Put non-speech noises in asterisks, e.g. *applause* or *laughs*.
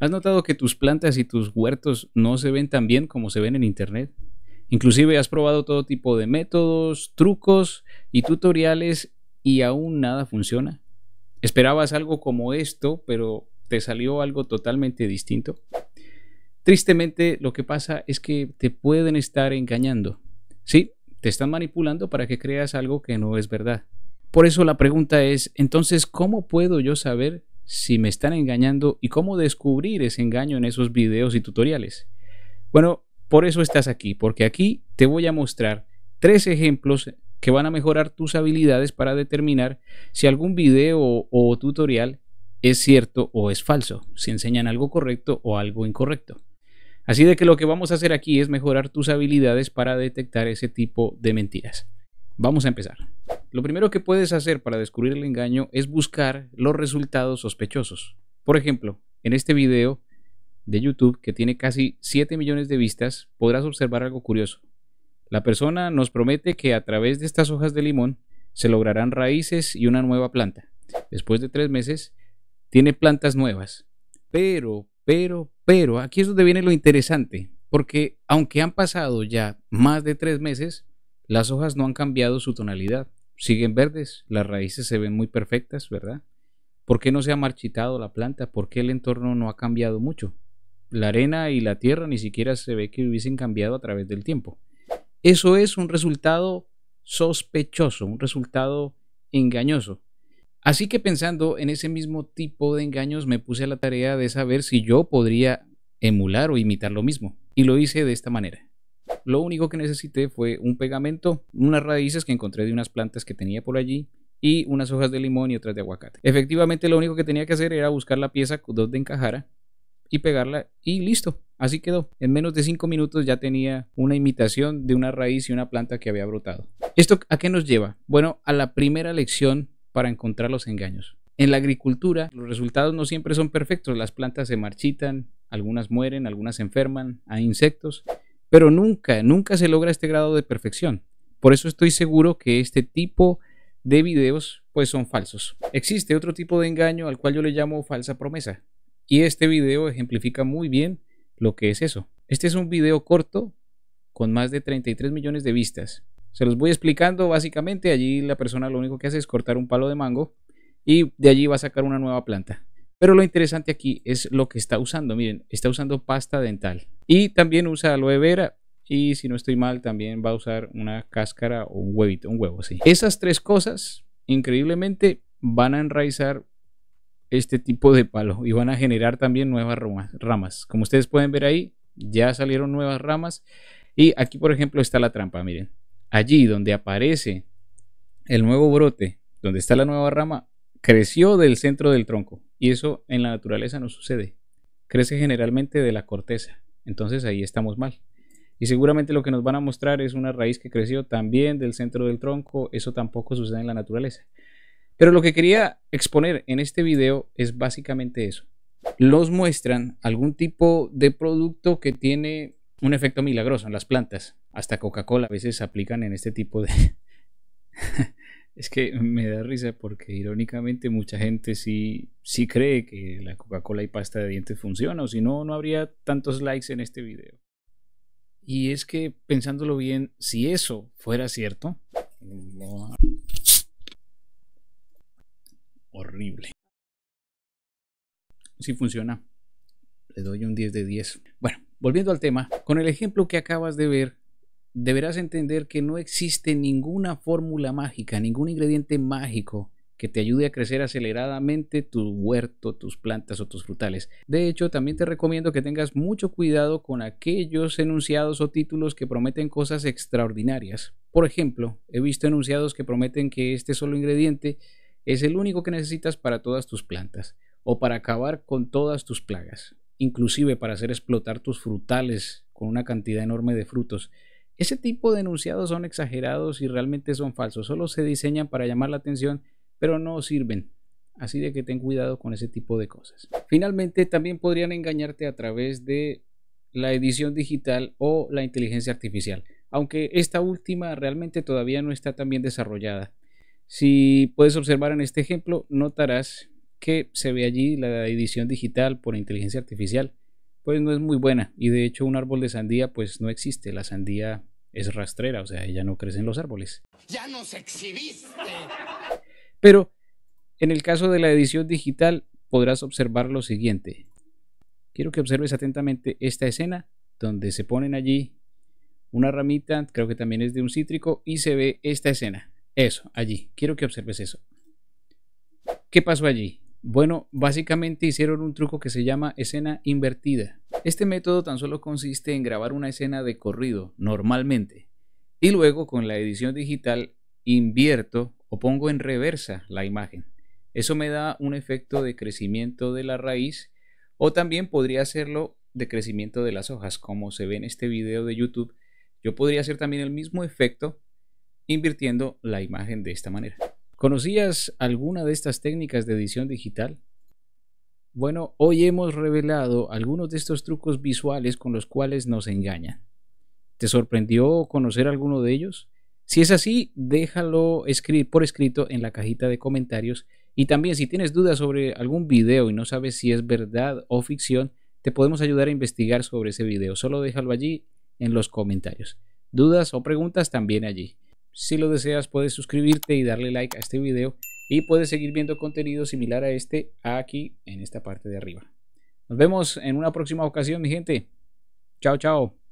¿Has notado que tus plantas y tus huertos no se ven tan bien como se ven en Internet? Inclusive has probado todo tipo de métodos, trucos y tutoriales y aún nada funciona. Esperabas algo como esto, pero te salió algo totalmente distinto. Tristemente lo que pasa es que te pueden estar engañando. Sí, te están manipulando para que creas algo que no es verdad. Por eso la pregunta es, entonces, ¿cómo puedo yo saber si me están engañando y cómo descubrir ese engaño en esos videos y tutoriales. Bueno, por eso estás aquí, porque aquí te voy a mostrar tres ejemplos que van a mejorar tus habilidades para determinar si algún video o tutorial es cierto o es falso, si enseñan algo correcto o algo incorrecto. Así de que lo que vamos a hacer aquí es mejorar tus habilidades para detectar ese tipo de mentiras. Vamos a empezar. Lo primero que puedes hacer para descubrir el engaño es buscar los resultados sospechosos. Por ejemplo, en este video de YouTube que tiene casi 7 millones de vistas, podrás observar algo curioso. La persona nos promete que a través de estas hojas de limón se lograrán raíces y una nueva planta. Después de tres meses, tiene plantas nuevas. Pero, pero, pero, aquí es donde viene lo interesante, porque aunque han pasado ya más de tres meses, las hojas no han cambiado su tonalidad, siguen verdes, las raíces se ven muy perfectas, ¿verdad? ¿Por qué no se ha marchitado la planta? ¿Por qué el entorno no ha cambiado mucho? La arena y la tierra ni siquiera se ve que hubiesen cambiado a través del tiempo. Eso es un resultado sospechoso, un resultado engañoso. Así que pensando en ese mismo tipo de engaños me puse a la tarea de saber si yo podría emular o imitar lo mismo. Y lo hice de esta manera. Lo único que necesité fue un pegamento, unas raíces que encontré de unas plantas que tenía por allí y unas hojas de limón y otras de aguacate. Efectivamente, lo único que tenía que hacer era buscar la pieza de encajara y pegarla y listo. Así quedó. En menos de 5 minutos ya tenía una imitación de una raíz y una planta que había brotado. ¿Esto a qué nos lleva? Bueno, a la primera lección para encontrar los engaños. En la agricultura los resultados no siempre son perfectos. Las plantas se marchitan, algunas mueren, algunas enferman, hay insectos. Pero nunca, nunca se logra este grado de perfección. Por eso estoy seguro que este tipo de videos pues son falsos. Existe otro tipo de engaño al cual yo le llamo falsa promesa. Y este video ejemplifica muy bien lo que es eso. Este es un video corto con más de 33 millones de vistas. Se los voy explicando básicamente. Allí la persona lo único que hace es cortar un palo de mango y de allí va a sacar una nueva planta. Pero lo interesante aquí es lo que está usando. Miren, está usando pasta dental. Y también usa aloe vera. Y si no estoy mal, también va a usar una cáscara o un huevito, un huevo, así. Esas tres cosas, increíblemente, van a enraizar este tipo de palo y van a generar también nuevas ramas. Como ustedes pueden ver ahí, ya salieron nuevas ramas. Y aquí, por ejemplo, está la trampa, miren. Allí donde aparece el nuevo brote, donde está la nueva rama, creció del centro del tronco. Y eso en la naturaleza no sucede. Crece generalmente de la corteza. Entonces ahí estamos mal. Y seguramente lo que nos van a mostrar es una raíz que creció también del centro del tronco. Eso tampoco sucede en la naturaleza. Pero lo que quería exponer en este video es básicamente eso. Los muestran algún tipo de producto que tiene un efecto milagroso en las plantas. Hasta Coca-Cola a veces aplican en este tipo de... *laughs* Es que me da risa porque irónicamente mucha gente sí, sí cree que la Coca-Cola y pasta de dientes funciona, o si no, no habría tantos likes en este video. Y es que pensándolo bien, si eso fuera cierto... Horrible. si funciona. Le doy un 10 de 10. Bueno, volviendo al tema, con el ejemplo que acabas de ver, deberás entender que no existe ninguna fórmula mágica, ningún ingrediente mágico que te ayude a crecer aceleradamente tu huerto, tus plantas o tus frutales. De hecho, también te recomiendo que tengas mucho cuidado con aquellos enunciados o títulos que prometen cosas extraordinarias. Por ejemplo, he visto enunciados que prometen que este solo ingrediente es el único que necesitas para todas tus plantas o para acabar con todas tus plagas, inclusive para hacer explotar tus frutales con una cantidad enorme de frutos ese tipo de enunciados son exagerados y realmente son falsos, solo se diseñan para llamar la atención, pero no sirven. Así de que ten cuidado con ese tipo de cosas. Finalmente, también podrían engañarte a través de la edición digital o la inteligencia artificial, aunque esta última realmente todavía no está tan bien desarrollada. Si puedes observar en este ejemplo, notarás que se ve allí la edición digital por inteligencia artificial pues no es muy buena. Y de hecho un árbol de sandía pues no existe. La sandía es rastrera, o sea, ella no crece en los árboles. Ya nos exhibiste. Pero en el caso de la edición digital podrás observar lo siguiente. Quiero que observes atentamente esta escena donde se ponen allí una ramita, creo que también es de un cítrico, y se ve esta escena. Eso, allí. Quiero que observes eso. ¿Qué pasó allí? Bueno, básicamente hicieron un truco que se llama escena invertida. Este método tan solo consiste en grabar una escena de corrido, normalmente, y luego con la edición digital invierto o pongo en reversa la imagen. Eso me da un efecto de crecimiento de la raíz o también podría hacerlo de crecimiento de las hojas, como se ve en este video de YouTube. Yo podría hacer también el mismo efecto invirtiendo la imagen de esta manera. ¿Conocías alguna de estas técnicas de edición digital? Bueno, hoy hemos revelado algunos de estos trucos visuales con los cuales nos engañan. ¿Te sorprendió conocer alguno de ellos? Si es así, déjalo por escrito en la cajita de comentarios y también si tienes dudas sobre algún video y no sabes si es verdad o ficción, te podemos ayudar a investigar sobre ese video. Solo déjalo allí en los comentarios. Dudas o preguntas también allí. Si lo deseas, puedes suscribirte y darle like a este video y puedes seguir viendo contenido similar a este aquí en esta parte de arriba. Nos vemos en una próxima ocasión, mi gente. Chao, chao.